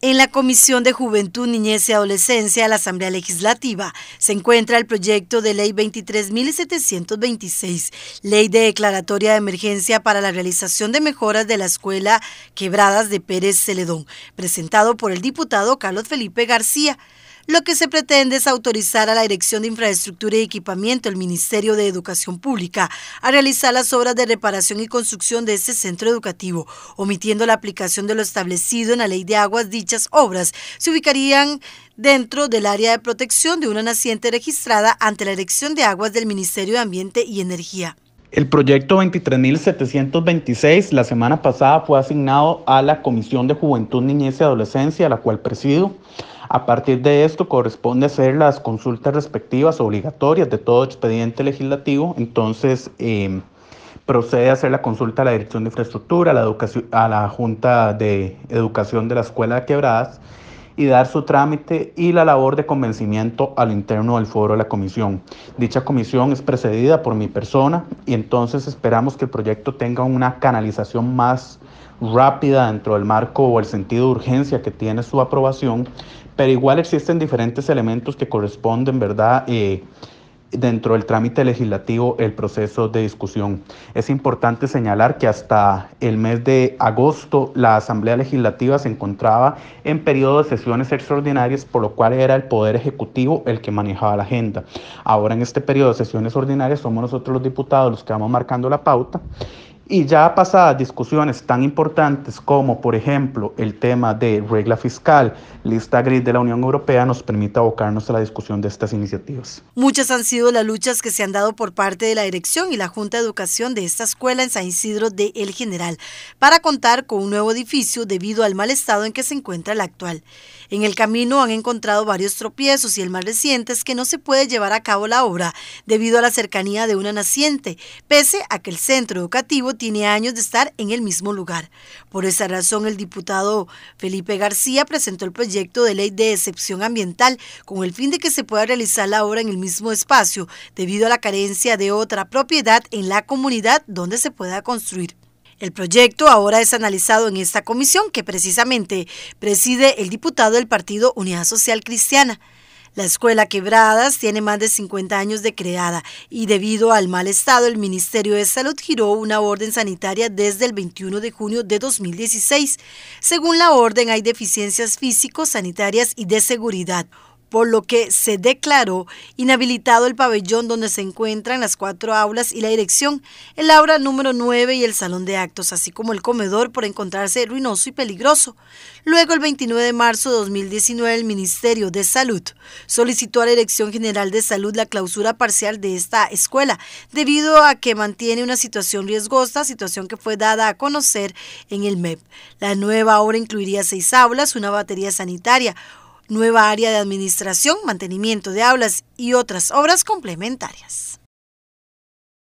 En la Comisión de Juventud, Niñez y Adolescencia de la Asamblea Legislativa se encuentra el proyecto de Ley 23.726, Ley de Declaratoria de Emergencia para la Realización de Mejoras de la Escuela Quebradas de Pérez Celedón, presentado por el diputado Carlos Felipe García. Lo que se pretende es autorizar a la Dirección de Infraestructura y Equipamiento, el Ministerio de Educación Pública, a realizar las obras de reparación y construcción de este centro educativo, omitiendo la aplicación de lo establecido en la Ley de Aguas. Dichas obras se ubicarían dentro del área de protección de una naciente registrada ante la Dirección de Aguas del Ministerio de Ambiente y Energía. El proyecto 23.726 la semana pasada fue asignado a la Comisión de Juventud, Niñez y Adolescencia, a la cual presido. A partir de esto corresponde hacer las consultas respectivas obligatorias de todo expediente legislativo. Entonces, em, procede a hacer la consulta a la Dirección de Infraestructura, a la, a la Junta de Educación de la Escuela de Quebradas y dar su trámite y la labor de convencimiento al interno del foro de la comisión. Dicha comisión es precedida por mi persona y entonces esperamos que el proyecto tenga una canalización más rápida dentro del marco o el sentido de urgencia que tiene su aprobación, pero igual existen diferentes elementos que corresponden, ¿verdad? Eh, dentro del trámite legislativo el proceso de discusión. Es importante señalar que hasta el mes de agosto la Asamblea Legislativa se encontraba en periodo de sesiones extraordinarias, por lo cual era el Poder Ejecutivo el que manejaba la agenda. Ahora en este periodo de sesiones ordinarias somos nosotros los diputados los que vamos marcando la pauta y ya pasadas discusiones tan importantes como, por ejemplo, el tema de regla fiscal, lista gris de la Unión Europea, nos permite abocarnos a la discusión de estas iniciativas. Muchas han sido las luchas que se han dado por parte de la dirección y la Junta de Educación de esta escuela en San Isidro de El General para contar con un nuevo edificio debido al mal estado en que se encuentra el actual. En el camino han encontrado varios tropiezos y el más reciente es que no se puede llevar a cabo la obra debido a la cercanía de una naciente, pese a que el centro educativo tiene años de estar en el mismo lugar. Por esa razón, el diputado Felipe García presentó el proyecto de ley de excepción ambiental con el fin de que se pueda realizar la obra en el mismo espacio, debido a la carencia de otra propiedad en la comunidad donde se pueda construir. El proyecto ahora es analizado en esta comisión que precisamente preside el diputado del partido Unidad Social Cristiana. La escuela Quebradas tiene más de 50 años de creada y debido al mal estado el Ministerio de Salud giró una orden sanitaria desde el 21 de junio de 2016. Según la orden hay deficiencias físicos, sanitarias y de seguridad por lo que se declaró inhabilitado el pabellón donde se encuentran las cuatro aulas y la dirección, el aula número 9 y el salón de actos, así como el comedor por encontrarse ruinoso y peligroso. Luego, el 29 de marzo de 2019, el Ministerio de Salud solicitó a la Dirección General de Salud la clausura parcial de esta escuela, debido a que mantiene una situación riesgosa, situación que fue dada a conocer en el MEP. La nueva obra incluiría seis aulas, una batería sanitaria, nueva área de administración, mantenimiento de aulas y otras obras complementarias.